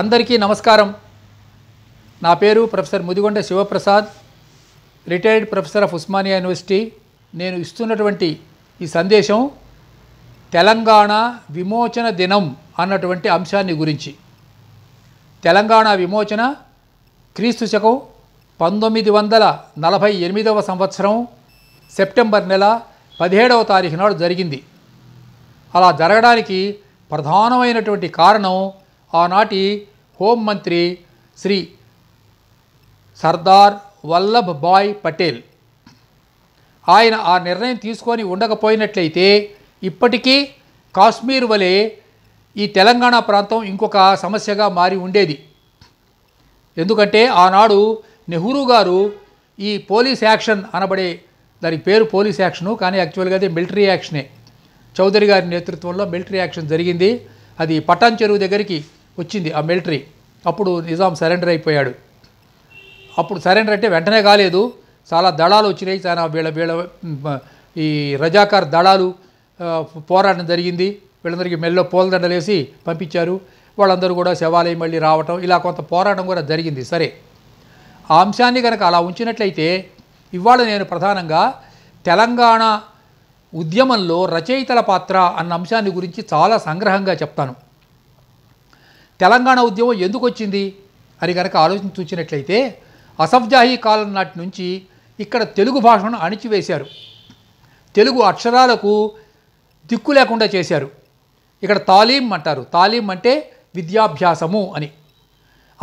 అందరికీ నమస్కారం నా పేరు professor Mudigonda Sivaprasad retired professor of Osmania university నేను ఇస్తున్నటువంటి ఈ సందేశం తెలంగాణ విమోచన దినం అన్నటువంటి అంశాన్ని గురించి తెలంగాణ విమోచన క్రీస్తు శకం పంతొమ్మిది వందల నలభై ఎనిమిదవ సంవత్సరం సెప్టెంబర్ నెల పదిహేడవ తారీఖు నాడు జరిగింది అలా జరగడానికి ప్రధానమైనటువంటి కారణం ఆనాటి హోంమంత్రి శ్రీ సర్దార్ వల్లభ్ భాయ్ పటేల్ ఆయన ఆ నిర్ణయం తీసుకొని ఉండకపోయినట్లయితే ఇప్పటికీ కాశ్మీర్ వలె ఈ తెలంగాణ ప్రాంతం ఇంకొక సమస్యగా మారి ఉండేది ఎందుకంటే ఆనాడు నెహ్రూ గారు ఈ పోలీస్ యాక్షన్ అనబడే దాని పేరు పోలీస్ యాక్షను కానీ యాక్చువల్గా అది మిలిటరీ యాక్షనే చౌదరి గారి నేతృత్వంలో మిలిటరీ యాక్షన్ జరిగింది అది పటాన్ చెరువు దగ్గరికి వచ్చింది ఆ మిలిటరీ అప్పుడు నిజాం సరెండర్ అయిపోయాడు అప్పుడు సరెండర్ అంటే వెంటనే కాలేదు చాలా దళాలు వచ్చినాయి చాలా వీళ్ళ వీళ్ళ ఈ రజాకార్ దళాలు పోరాటం జరిగింది వీళ్ళందరికీ మెల్లో పూలదండలేసి పంపించారు వాళ్ళందరూ కూడా శివాలయం మళ్ళీ రావటం ఇలా కొంత పోరాటం కూడా జరిగింది సరే ఆ అంశాన్ని కనుక అలా ఉంచినట్లయితే ఇవాళ నేను ప్రధానంగా తెలంగాణ ఉద్యమంలో రచయితల పాత్ర అన్న అంశాన్ని గురించి చాలా సంగ్రహంగా చెప్తాను తెలంగాణ ఉద్యమం ఎందుకు వచ్చింది అని కనుక ఆలోచన చూచినట్లయితే అసఫ్జాహీ కాలం నాటి నుంచి ఇక్కడ తెలుగు భాషను అణిచివేశారు తెలుగు అక్షరాలకు దిక్కు లేకుండా చేశారు ఇక్కడ తాలీం అంటారు తాలీం అంటే విద్యాభ్యాసము అని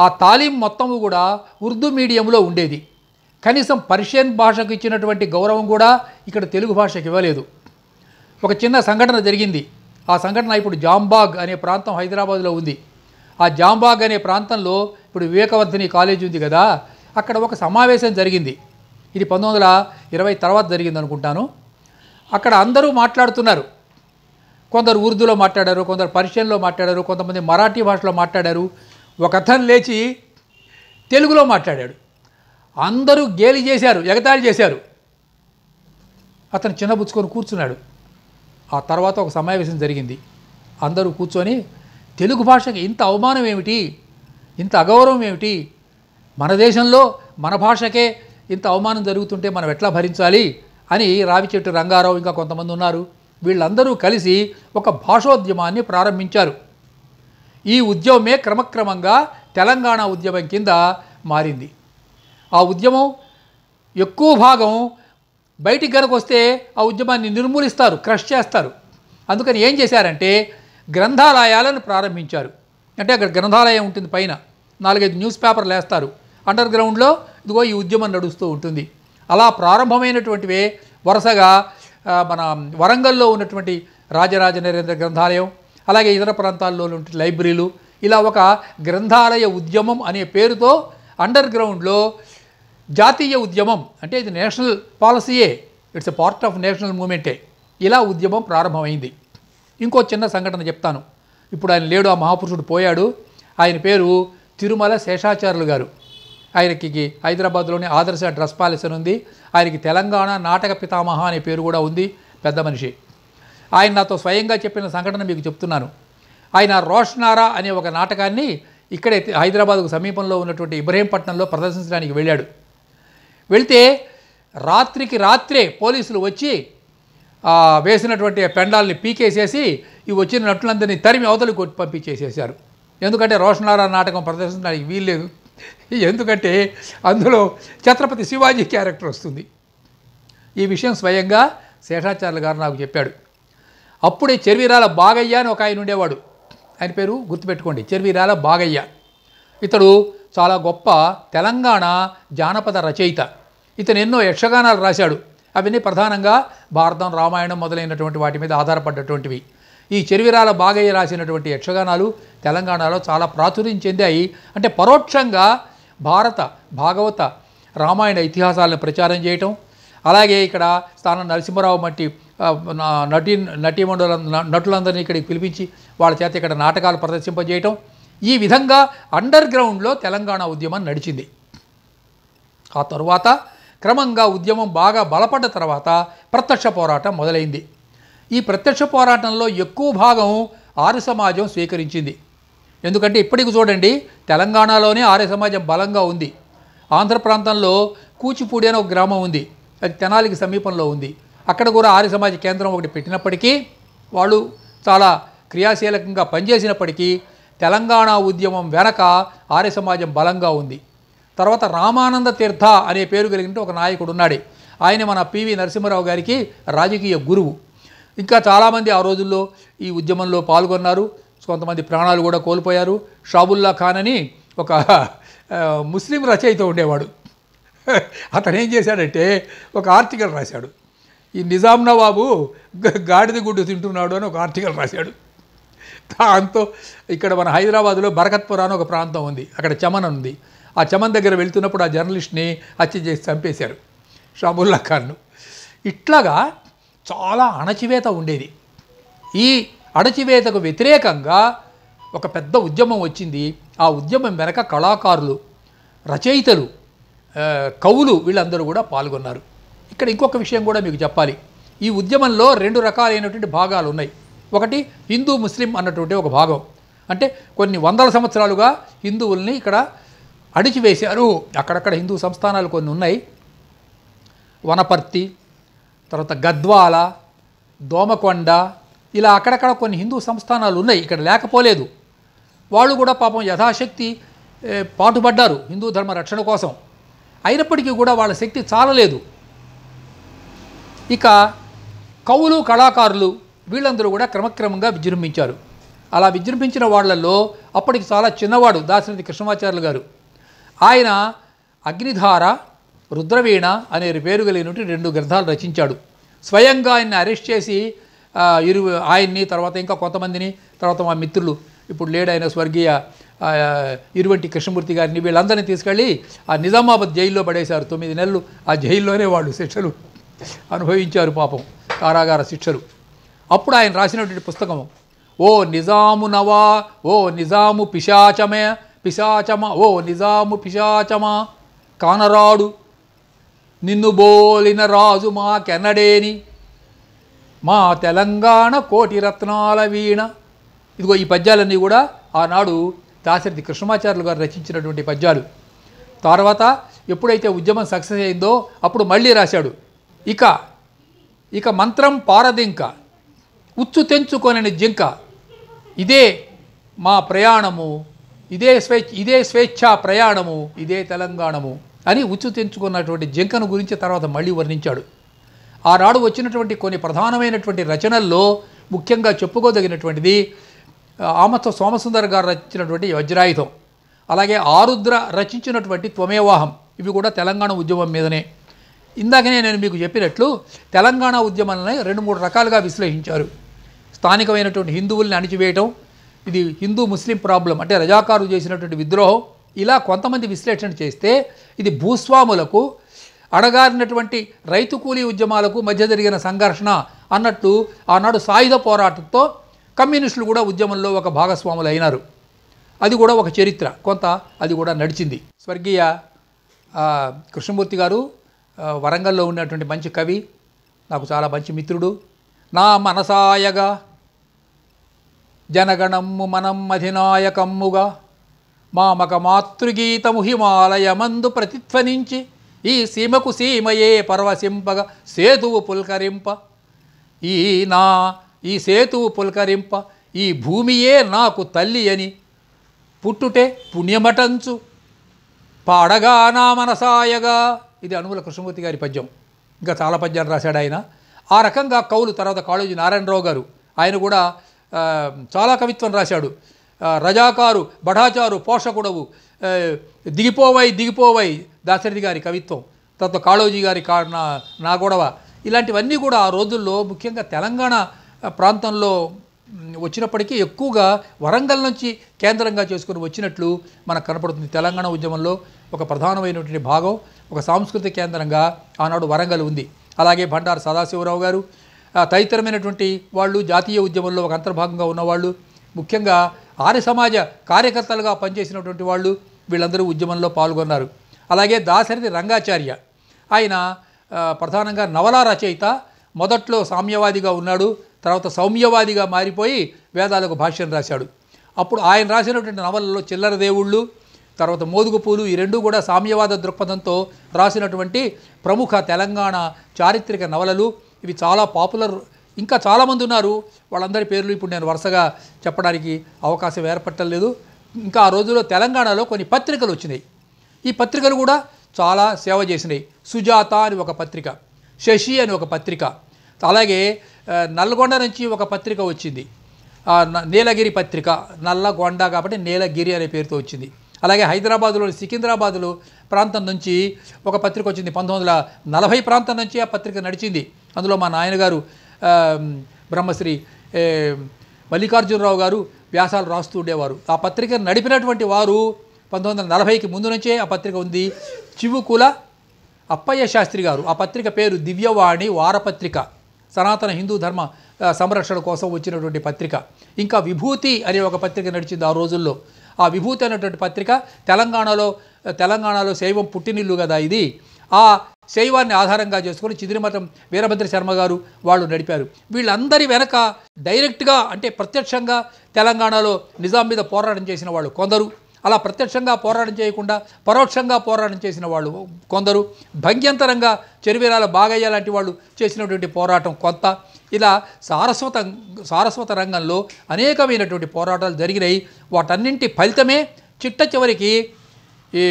ఆ తాలీం మొత్తము కూడా ఉర్దూ మీడియంలో ఉండేది కనీసం పర్షియన్ భాషకు ఇచ్చినటువంటి గౌరవం కూడా ఇక్కడ తెలుగు భాషకు ఇవ్వలేదు ఒక చిన్న సంఘటన జరిగింది ఆ సంఘటన ఇప్పుడు జాంబాగ్ అనే ప్రాంతం హైదరాబాద్లో ఉంది ఆ జాంబాగ్ అనే ప్రాంతంలో ఇప్పుడు వివేకవర్ధిని కాలేజీ ఉంది కదా అక్కడ ఒక సమావేశం జరిగింది ఇది పంతొమ్మిది వందల ఇరవై తర్వాత జరిగింది అనుకుంటాను అక్కడ అందరూ మాట్లాడుతున్నారు కొందరు ఉర్దూలో మాట్లాడారు కొందరు పర్షియన్లో మాట్లాడారు కొంతమంది మరాఠీ భాషలో మాట్లాడారు ఒక అతను లేచి తెలుగులో మాట్లాడాడు అందరూ గేలి చేశారు ఎగతాళి చేశారు అతను చిన్నబుచ్చుకొని కూర్చున్నాడు ఆ తర్వాత ఒక సమావేశం జరిగింది అందరూ కూర్చొని తెలుగు భాషకి ఇంత అవమానం ఏమిటి ఇంత అగౌరవం ఏమిటి మన దేశంలో మన భాషకే ఇంత అవమానం జరుగుతుంటే మనం ఎట్లా భరించాలి అని రావిచెట్టు రంగారావు ఇంకా కొంతమంది ఉన్నారు వీళ్ళందరూ కలిసి ఒక భాషోద్యమాన్ని ప్రారంభించారు ఈ ఉద్యమమే క్రమక్రమంగా తెలంగాణ ఉద్యమం కింద మారింది ఆ ఉద్యమం ఎక్కువ భాగం బయటికి కనుక వస్తే ఆ ఉద్యమాన్ని నిర్మూలిస్తారు క్రష్ చేస్తారు అందుకని ఏం చేశారంటే గ్రంథాలయాలను ప్రారంభించారు అంటే అక్కడ గ్రంథాలయం ఉంటుంది పైన నాలుగైదు న్యూస్ పేపర్లు వేస్తారు అండర్ గ్రౌండ్లో ఇదిగో ఈ ఉద్యమం నడుస్తూ ఉంటుంది అలా ప్రారంభమైనటువంటివే వరుసగా మన వరంగల్లో ఉన్నటువంటి రాజరాజ నరేంద్ర గ్రంథాలయం అలాగే ఇతర ప్రాంతాల్లో లైబ్రరీలు ఇలా ఒక గ్రంథాలయ ఉద్యమం అనే పేరుతో అండర్ గ్రౌండ్లో జాతీయ ఉద్యమం అంటే ఇది నేషనల్ పాలసీయే it's a part of national మూమెంటే ఇలా ఉద్యమం ప్రారంభమైంది ఇంకో చిన్న సంఘటన చెప్తాను ఇప్పుడు ఆయన లేడు ఆ మహాపురుషుడు పోయాడు ఆయన పేరు తిరుమల శేషాచార్యులు గారు ఆయనకి హైదరాబాద్లోని ఆదర్శ డ్రస్ పాలసీ అని ఉంది ఆయనకి తెలంగాణ నాటక పితామహ అనే పేరు కూడా ఉంది పెద్ద మనిషి ఆయన నాతో స్వయంగా చెప్పిన సంఘటన మీకు చెప్తున్నాను ఆయన రోషనారా అనే ఒక నాటకాన్ని ఇక్కడే హైదరాబాద్కు సమీపంలో ఉన్నటువంటి ఇబ్రహీంపట్నంలో ప్రదర్శించడానికి వెళ్ళాడు వెళ్తే రాత్రికి రాత్రే పోలీసులు వచ్చి వేసినటువంటి పెండాల్ని పీకేసేసి ఇవి వచ్చిన నటులందరినీ తరిమి అవతలి కొట్టి పంపించేసేసారు ఎందుకంటే నారాయణ నాటకం ప్రదర్శించడానికి వీల్లేదు ఎందుకంటే అందులో ఛత్రపతి శివాజీ క్యారెక్టర్ వస్తుంది ఈ విషయం స్వయంగా శేషాచార్య గారు నాకు చెప్పాడు అప్పుడే చెర్వీరాల బాగయ్య అని ఒక ఆయన ఉండేవాడు ఆయన పేరు గుర్తుపెట్టుకోండి చెర్వీరాల బాగయ్య ఇతడు చాలా గొప్ప తెలంగాణ జానపద రచయిత ఇతను ఎన్నో యక్షగానాలు రాశాడు అవన్నీ ప్రధానంగా భారతం రామాయణం మొదలైనటువంటి వాటి మీద ఆధారపడ్డటువంటివి ఈ చెరువిరాల బాగయ్య రాసినటువంటి యక్షగానాలు తెలంగాణలో చాలా ప్రాచుర్యం చెందాయి అంటే పరోక్షంగా భారత భాగవత రామాయణ ఇతిహాసాలను ప్రచారం చేయటం అలాగే ఇక్కడ స్థానం నరసింహరావు మట్టి నటి నటీమండల నటులందరినీ ఇక్కడికి పిలిపించి వాళ్ళ చేత ఇక్కడ నాటకాలు ప్రదర్శింపజేయటం ఈ విధంగా అండర్ గ్రౌండ్లో తెలంగాణ ఉద్యమం నడిచింది ఆ తరువాత క్రమంగా ఉద్యమం బాగా బలపడ్డ తర్వాత ప్రత్యక్ష పోరాటం మొదలైంది ఈ ప్రత్యక్ష పోరాటంలో ఎక్కువ భాగం ఆర్య సమాజం స్వీకరించింది ఎందుకంటే ఇప్పటికి చూడండి తెలంగాణలోనే ఆర్య సమాజం బలంగా ఉంది ఆంధ్ర ప్రాంతంలో కూచిపూడి అనే ఒక గ్రామం ఉంది అది తెనాలికి సమీపంలో ఉంది అక్కడ కూడా ఆర్య సమాజ కేంద్రం ఒకటి పెట్టినప్పటికీ వాళ్ళు చాలా క్రియాశీలకంగా పనిచేసినప్పటికీ తెలంగాణ ఉద్యమం వెనక ఆర్య సమాజం బలంగా ఉంది తర్వాత రామానంద తీర్థ అనే పేరు కలిగిన ఒక నాయకుడు ఉన్నాడే ఆయన మన పివి నరసింహరావు గారికి రాజకీయ గురువు ఇంకా చాలామంది ఆ రోజుల్లో ఈ ఉద్యమంలో పాల్గొన్నారు కొంతమంది ప్రాణాలు కూడా కోల్పోయారు షాబుల్లా ఖాన్ అని ఒక ముస్లిం రచయిత ఉండేవాడు అతను ఏం చేశాడంటే ఒక ఆర్టికల్ రాశాడు ఈ నిజాం నవాబు గాడిద గుడ్డు తింటున్నాడు అని ఒక ఆర్టికల్ రాశాడు దాంతో ఇక్కడ మన హైదరాబాద్లో బరకత్పుర అని ఒక ప్రాంతం ఉంది అక్కడ చమన్ ఉంది ఆ చమన్ దగ్గర వెళ్తున్నప్పుడు ఆ జర్నలిస్ట్ని హత్య చేసి చంపేశారు షాబుల్లా ఖాన్ను ఇట్లాగా చాలా అణచివేత ఉండేది ఈ అణచివేతకు వ్యతిరేకంగా ఒక పెద్ద ఉద్యమం వచ్చింది ఆ ఉద్యమం వెనక కళాకారులు రచయితలు కవులు వీళ్ళందరూ కూడా పాల్గొన్నారు ఇక్కడ ఇంకొక విషయం కూడా మీకు చెప్పాలి ఈ ఉద్యమంలో రెండు రకాలైనటువంటి భాగాలు ఉన్నాయి ఒకటి హిందూ ముస్లిం అన్నటువంటి ఒక భాగం అంటే కొన్ని వందల సంవత్సరాలుగా హిందువుల్ని ఇక్కడ అడిచివేశారు అక్కడక్కడ హిందూ సంస్థానాలు కొన్ని ఉన్నాయి వనపర్తి తర్వాత గద్వాల దోమకొండ ఇలా అక్కడక్కడ కొన్ని హిందూ సంస్థానాలు ఉన్నాయి ఇక్కడ లేకపోలేదు వాళ్ళు కూడా పాపం యథాశక్తి పాటుపడ్డారు హిందూ ధర్మ రక్షణ కోసం అయినప్పటికీ కూడా వాళ్ళ శక్తి చాలలేదు ఇక కవులు కళాకారులు వీళ్ళందరూ కూడా క్రమక్రమంగా విజృంభించారు అలా విజృంభించిన వాళ్ళల్లో అప్పటికి చాలా చిన్నవాడు దాశరథి కృష్ణమాచార్యులు గారు ఆయన అగ్నిధార రుద్రవీణ అనే పేరు కలిగినటువంటి రెండు గ్రంథాలు రచించాడు స్వయంగా ఆయన్ని అరెస్ట్ చేసి ఇరు ఆయన్ని తర్వాత ఇంకా కొంతమందిని తర్వాత మా మిత్రులు ఇప్పుడు లేడైన స్వర్గీయ ఇరువంటి కృష్ణమూర్తి గారిని వీళ్ళందరినీ తీసుకెళ్ళి ఆ నిజామాబాద్ జైల్లో పడేశారు తొమ్మిది నెలలు ఆ జైల్లోనే వాళ్ళు శిక్షలు అనుభవించారు పాపం కారాగార శిక్షలు అప్పుడు ఆయన రాసినటువంటి పుస్తకం ఓ నిజాము నవా ఓ నిజాము పిశాచమే పిశాచమ ఓ నిజాము పిశాచమ కానరాడు నిన్ను బోలిన రాజు మా కెనడేని మా తెలంగాణ కోటి రత్నాల వీణ ఇదిగో ఈ పద్యాలన్నీ కూడా ఆనాడు దాశరథి కృష్ణమాచార్యులు గారు రచించినటువంటి పద్యాలు తర్వాత ఎప్పుడైతే ఉద్యమం సక్సెస్ అయిందో అప్పుడు మళ్ళీ రాశాడు ఇక ఇక మంత్రం పారదింక ఉచ్చు తెంచుకొనని జింక ఇదే మా ప్రయాణము ఇదే స్వేచ్ఛ ఇదే స్వేచ్ఛా ప్రయాణము ఇదే తెలంగాణము అని ఉచ్చు తెంచుకున్నటువంటి జింకను గురించి తర్వాత మళ్ళీ వర్ణించాడు ఆనాడు వచ్చినటువంటి కొన్ని ప్రధానమైనటువంటి రచనల్లో ముఖ్యంగా చెప్పుకోదగినటువంటిది ఆమత్స సోమసుందర్ గారు రచించినటువంటి వజ్రాయుధం అలాగే ఆరుద్ర రచించినటువంటి త్వమేవాహం ఇవి కూడా తెలంగాణ ఉద్యమం మీదనే ఇందాకనే నేను మీకు చెప్పినట్లు తెలంగాణ ఉద్యమాలని రెండు మూడు రకాలుగా విశ్లేషించారు స్థానికమైనటువంటి హిందువుల్ని అణిచివేయటం ఇది హిందూ ముస్లిం ప్రాబ్లం అంటే రజాకారు చేసినటువంటి విద్రోహం ఇలా కొంతమంది విశ్లేషణ చేస్తే ఇది భూస్వాములకు అడగారినటువంటి రైతు కూలీ ఉద్యమాలకు మధ్య జరిగిన సంఘర్షణ అన్నట్టు ఆనాడు సాయుధ పోరాటంతో కమ్యూనిస్టులు కూడా ఉద్యమంలో ఒక భాగస్వాములు అయినారు అది కూడా ఒక చరిత్ర కొంత అది కూడా నడిచింది స్వర్గీయ కృష్ణమూర్తి గారు వరంగల్లో ఉన్నటువంటి మంచి కవి నాకు చాలా మంచి మిత్రుడు నా మనసాయగా జనగణమ్ము మనం అధినాయకమ్ముగా మామక మాతృగీతము హిమాలయమందు ప్రతిధ్వనించి ఈ సీమకు సీమయే పర్వసింపగ సేతువు పుల్కరింప ఈ నా ఈ సేతువు పుల్కరింప ఈ భూమియే నాకు తల్లి అని పుట్టుటే పుణ్యమటంచు పాడగా నా మనసాయగా ఇది అనుముల కృష్ణమూర్తి గారి పద్యం ఇంకా చాలా పద్యాలు రాశాడు ఆయన ఆ రకంగా కౌలు తర్వాత కాళోజీ నారాయణరావు గారు ఆయన కూడా చాలా కవిత్వం రాశాడు రజాకారు బఠాచారు పోషకుడవు దిగిపోవై దిగిపోవై దాశరథి గారి కవిత్వం తర్వాత కాళోజీ గారి కా నా గొడవ ఇలాంటివన్నీ కూడా ఆ రోజుల్లో ముఖ్యంగా తెలంగాణ ప్రాంతంలో వచ్చినప్పటికీ ఎక్కువగా వరంగల్ నుంచి కేంద్రంగా చేసుకుని వచ్చినట్లు మనకు కనపడుతుంది తెలంగాణ ఉద్యమంలో ఒక ప్రధానమైనటువంటి భాగం ఒక సాంస్కృతిక కేంద్రంగా ఆనాడు వరంగల్ ఉంది అలాగే భండారు సదాశివరావు గారు తదితరమైనటువంటి వాళ్ళు జాతీయ ఉద్యమంలో ఒక అంతర్భాగంగా ఉన్నవాళ్ళు ముఖ్యంగా ఆర్య సమాజ కార్యకర్తలుగా పనిచేసినటువంటి వాళ్ళు వీళ్ళందరూ ఉద్యమంలో పాల్గొన్నారు అలాగే దాశరథి రంగాచార్య ఆయన ప్రధానంగా నవల రచయిత మొదట్లో సామ్యవాదిగా ఉన్నాడు తర్వాత సౌమ్యవాదిగా మారిపోయి వేదాలకు భాష్యం రాశాడు అప్పుడు ఆయన రాసినటువంటి నవలలో చిల్లర దేవుళ్ళు తర్వాత మోదుగుపూలు ఈ రెండు కూడా సామ్యవాద దృక్పథంతో రాసినటువంటి ప్రముఖ తెలంగాణ చారిత్రక నవలలు ఇవి చాలా పాపులర్ ఇంకా చాలామంది ఉన్నారు వాళ్ళందరి పేర్లు ఇప్పుడు నేను వరుసగా చెప్పడానికి అవకాశం ఏర్పట్టలేదు ఇంకా ఆ రోజుల్లో తెలంగాణలో కొన్ని పత్రికలు వచ్చినాయి ఈ పత్రికలు కూడా చాలా సేవ చేసినాయి సుజాత అని ఒక పత్రిక శశి అని ఒక పత్రిక అలాగే నల్గొండ నుంచి ఒక పత్రిక వచ్చింది నీలగిరి పత్రిక నల్లగొండ కాబట్టి నీలగిరి అనే పేరుతో వచ్చింది అలాగే హైదరాబాదులోని సికింద్రాబాదులో ప్రాంతం నుంచి ఒక పత్రిక వచ్చింది పంతొమ్మిది వందల నలభై ప్రాంతం నుంచి ఆ పత్రిక నడిచింది అందులో మా నాయనగారు బ్రహ్మశ్రీ మల్లికార్జునరావు గారు వ్యాసాలు రాస్తూ ఉండేవారు ఆ పత్రిక నడిపినటువంటి వారు పంతొమ్మిది వందల నలభైకి ముందు నుంచే ఆ పత్రిక ఉంది చివుకుల అప్పయ్య శాస్త్రి గారు ఆ పత్రిక పేరు దివ్యవాణి వారపత్రిక సనాతన హిందూ ధర్మ సంరక్షణ కోసం వచ్చినటువంటి పత్రిక ఇంకా విభూతి అనే ఒక పత్రిక నడిచింది ఆ రోజుల్లో ఆ విభూతి అనేటువంటి పత్రిక తెలంగాణలో తెలంగాణలో శైవం పుట్టినిల్లు కదా ఇది ఆ శైవాన్ని ఆధారంగా చేసుకుని చిదిరిమఠం వీరభద్ర శర్మ గారు వాళ్ళు నడిపారు వీళ్ళందరి వెనక డైరెక్ట్గా అంటే ప్రత్యక్షంగా తెలంగాణలో నిజాం మీద పోరాటం చేసిన వాళ్ళు కొందరు అలా ప్రత్యక్షంగా పోరాటం చేయకుండా పరోక్షంగా పోరాటం చేసిన వాళ్ళు కొందరు భంగ్యంతరంగా చెరువీరాల బాగయ్య లాంటి వాళ్ళు చేసినటువంటి పోరాటం కొత్త ఇలా సారస్వత సారస్వత రంగంలో అనేకమైనటువంటి పోరాటాలు జరిగినాయి వాటన్నింటి ఫలితమే చిట్ట చివరికి ఈ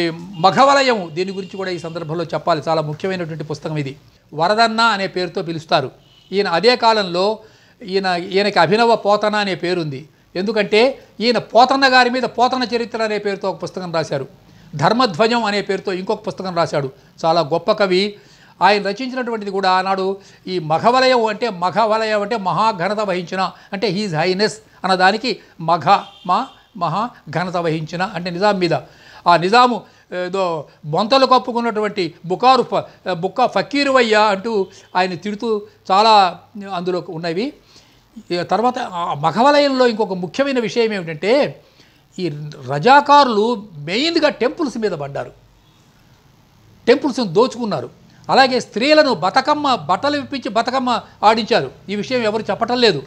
మఘవలయం దీని గురించి కూడా ఈ సందర్భంలో చెప్పాలి చాలా ముఖ్యమైనటువంటి పుస్తకం ఇది వరదన్న అనే పేరుతో పిలుస్తారు ఈయన అదే కాలంలో ఈయన ఈయనకి అభినవ పోతన అనే పేరుంది ఎందుకంటే ఈయన పోతన్న గారి మీద పోతన చరిత్ర అనే పేరుతో ఒక పుస్తకం రాశారు ధర్మధ్వజం అనే పేరుతో ఇంకొక పుస్తకం రాశాడు చాలా గొప్ప కవి ఆయన రచించినటువంటిది కూడా ఆనాడు ఈ మఘవలయం అంటే మఘవలయం అంటే మహాఘనత వహించిన అంటే హీజ్ హైనెస్ అన్నదానికి మఘ మా మహా ఘనత వహించిన అంటే నిజాం మీద ఆ నిజాము ఏదో బొంతలు కప్పుకున్నటువంటి బుకారు బుక్క ఫకీరువయ్య అంటూ ఆయన తిడుతూ చాలా అందులో ఉన్నవి తర్వాత మఘవలయంలో ఇంకొక ముఖ్యమైన విషయం ఏమిటంటే ఈ రజాకారులు మెయిన్గా టెంపుల్స్ మీద పడ్డారు టెంపుల్స్ని దోచుకున్నారు అలాగే స్త్రీలను బతకమ్మ బట్టలు విప్పించి బతకమ్మ ఆడించారు ఈ విషయం ఎవరు చెప్పటం లేదు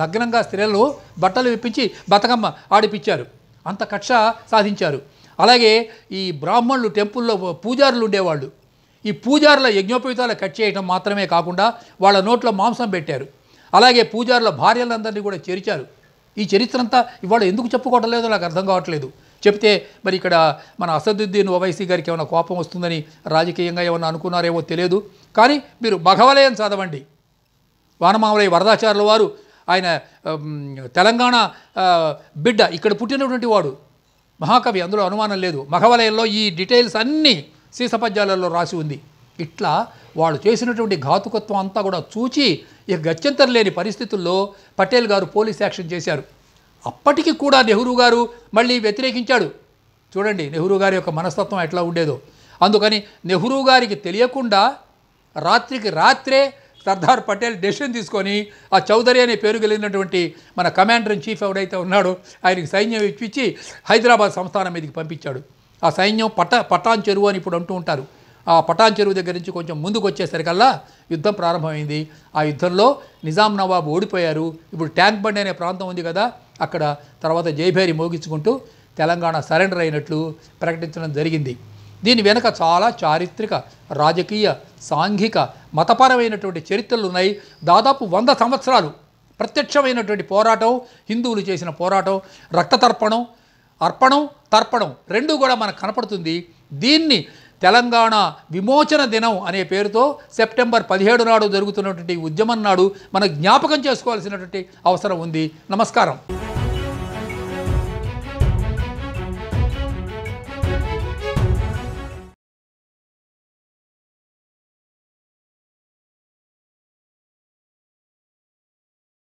నగ్నంగా స్త్రీలను బట్టలు విప్పించి బతకమ్మ ఆడిపించారు అంత కక్ష సాధించారు అలాగే ఈ బ్రాహ్మణులు టెంపుల్లో పూజారులు ఉండేవాళ్ళు ఈ పూజారుల యజ్ఞోపేతాలు కట్ చేయడం మాత్రమే కాకుండా వాళ్ళ నోట్లో మాంసం పెట్టారు అలాగే పూజారుల భార్యలందరినీ కూడా చేర్చారు ఈ చరిత్ర అంతా ఇవాళ ఎందుకు చెప్పుకోవటం లేదో నాకు అర్థం కావట్లేదు చెప్తే మరి ఇక్కడ మన అసదుద్దీన్ ఓవైసీ గారికి ఏమైనా కోపం వస్తుందని రాజకీయంగా ఏమైనా అనుకున్నారేమో తెలియదు కానీ మీరు భగవలయం చదవండి వానమామలయ్య వరదాచారుల వారు ఆయన తెలంగాణ బిడ్డ ఇక్కడ పుట్టినటువంటి వాడు మహాకవి అందులో అనుమానం లేదు మఘవలయంలో ఈ డీటెయిల్స్ అన్నీ సీసపద్యాలలో రాసి ఉంది ఇట్లా వాళ్ళు చేసినటువంటి ఘాతుకత్వం అంతా కూడా చూచి ఇక గత్యంతరం లేని పరిస్థితుల్లో పటేల్ గారు పోలీస్ యాక్షన్ చేశారు అప్పటికి కూడా నెహ్రూ గారు మళ్ళీ వ్యతిరేకించాడు చూడండి నెహ్రూ గారి యొక్క మనస్తత్వం ఎట్లా ఉండేదో అందుకని నెహ్రూ గారికి తెలియకుండా రాత్రికి రాత్రే సర్దార్ పటేల్ డెసిషన్ తీసుకొని ఆ చౌదరి అనే పేరు కలిగినటువంటి మన కమాండర్ ఇన్ చీఫ్ ఎవడైతే ఉన్నాడో ఆయనకి సైన్యం ఇచ్చి హైదరాబాద్ సంస్థానం మీదకి పంపించాడు ఆ సైన్యం పట పటాన్ చెరువు అని ఇప్పుడు అంటూ ఉంటారు ఆ పటాన్ చెరువు దగ్గర నుంచి కొంచెం ముందుకు వచ్చేసరికల్లా యుద్ధం ప్రారంభమైంది ఆ యుద్ధంలో నిజాం నవాబు ఓడిపోయారు ఇప్పుడు ట్యాంక్ బండి అనే ప్రాంతం ఉంది కదా అక్కడ తర్వాత జయభేరి మోగించుకుంటూ తెలంగాణ సరెండర్ అయినట్లు ప్రకటించడం జరిగింది దీని వెనుక చాలా చారిత్రక రాజకీయ సాంఘిక మతపరమైనటువంటి చరిత్రలు ఉన్నాయి దాదాపు వంద సంవత్సరాలు ప్రత్యక్షమైనటువంటి పోరాటం హిందువులు చేసిన పోరాటం రక్తతర్పణం అర్పణం తర్పణం రెండు కూడా మనకు కనపడుతుంది దీన్ని తెలంగాణ విమోచన దినం అనే పేరుతో సెప్టెంబర్ పదిహేడు నాడు జరుగుతున్నటువంటి ఉద్యమం నాడు మనం జ్ఞాపకం చేసుకోవాల్సినటువంటి అవసరం ఉంది నమస్కారం